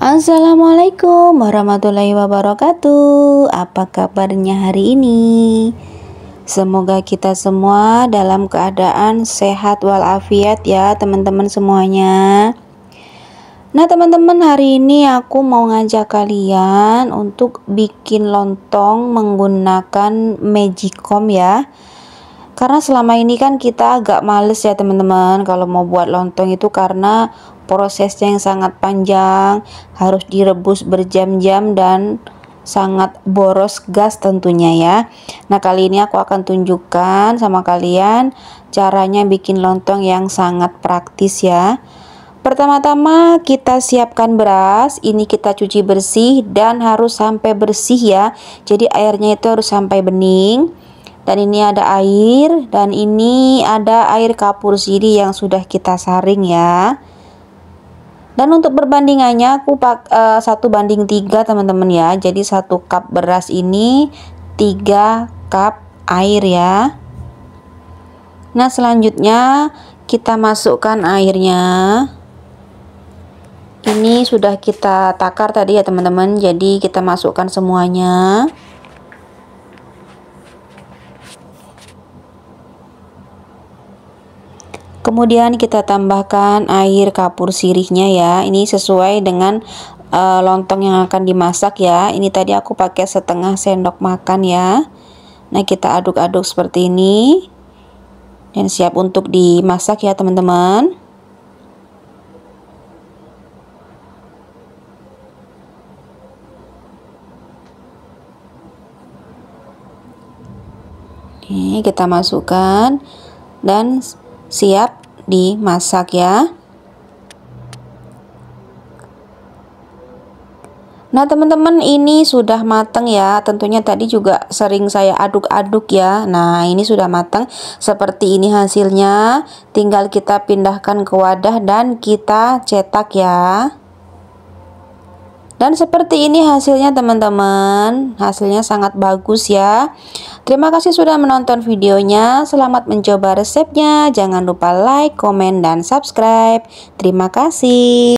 Assalamualaikum warahmatullahi wabarakatuh. Apa kabarnya hari ini? Semoga kita semua dalam keadaan sehat walafiat ya, teman-teman semuanya. Nah, teman-teman, hari ini aku mau ngajak kalian untuk bikin lontong menggunakan magicom ya. Karena selama ini kan kita agak males ya teman-teman kalau mau buat lontong itu karena prosesnya yang sangat panjang, harus direbus berjam-jam dan sangat boros gas tentunya ya Nah kali ini aku akan tunjukkan sama kalian caranya bikin lontong yang sangat praktis ya Pertama-tama kita siapkan beras, ini kita cuci bersih dan harus sampai bersih ya Jadi airnya itu harus sampai bening dan ini ada air dan ini ada air kapur siri yang sudah kita saring ya dan untuk perbandingannya aku pak eh, satu uh, banding tiga teman-teman ya jadi satu cup beras ini tiga cup air ya nah selanjutnya kita masukkan airnya ini sudah kita takar tadi ya teman-teman jadi kita masukkan semuanya Kemudian kita tambahkan air kapur sirihnya ya. Ini sesuai dengan uh, lontong yang akan dimasak ya. Ini tadi aku pakai setengah sendok makan ya. Nah, kita aduk-aduk seperti ini. Dan siap untuk dimasak ya, teman-teman. Ini kita masukkan dan siap dimasak ya Nah teman-teman ini sudah matang ya Tentunya tadi juga sering saya aduk-aduk ya Nah ini sudah matang Seperti ini hasilnya Tinggal kita pindahkan ke wadah dan kita cetak ya dan seperti ini hasilnya teman-teman. Hasilnya sangat bagus ya. Terima kasih sudah menonton videonya. Selamat mencoba resepnya. Jangan lupa like, komen, dan subscribe. Terima kasih.